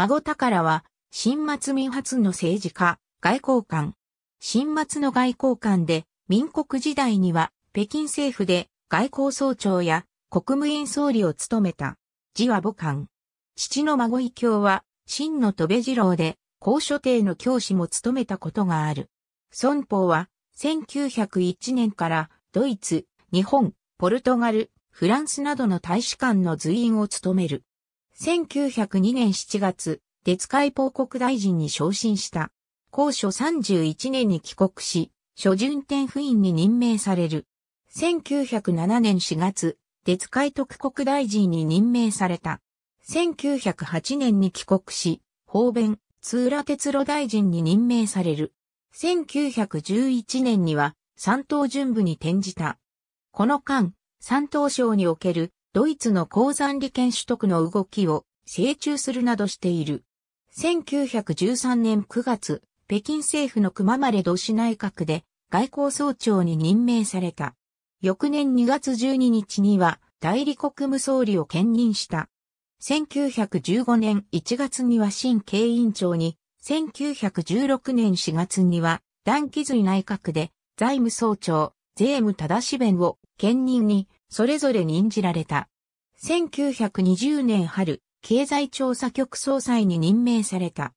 孫宝は、新末民発の政治家、外交官。新末の外交官で、民国時代には、北京政府で外交総長や国務院総理を務めた。字は母官。父の孫一教は、真の戸部二郎で、高所定の教師も務めたことがある。孫法は、1901年から、ドイツ、日本、ポルトガル、フランスなどの大使館の随員を務める。1902年7月、鉄海報告大臣に昇進した。高所31年に帰国し、初順天府院に任命される。1907年4月、鉄海特国大臣に任命された。1908年に帰国し、方便、通浦鉄路大臣に任命される。1911年には、三島巡部に転じた。この間、三島省におけるドイツの鉱山利権取得の動きを成中するなどしている。1913年9月、北京政府の熊まれ同市内閣で外交総長に任命された。翌年2月12日には代理国務総理を兼任した。1915年1月には新経委員長に、1916年4月には段機髄内閣で財務総長、税務正弁を兼任にそれぞれ任じられた。1920年春、経済調査局総裁に任命された。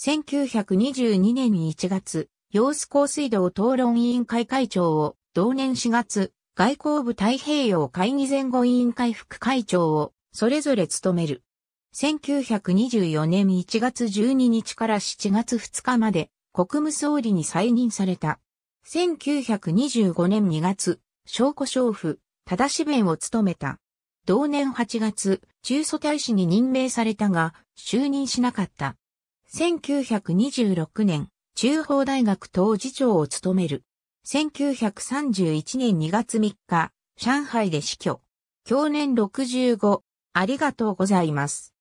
1922年1月、洋子高水道討論委員会会長を、同年4月、外交部太平洋会議前後委員会副会長を、それぞれ務める。1924年1月12日から7月2日まで、国務総理に再任された。1925年2月、証拠商府、正し弁を務めた。同年8月、中蘇大使に任命されたが、就任しなかった。1926年、中法大学当次長を務める。1931年2月3日、上海で死去。去年65、ありがとうございます。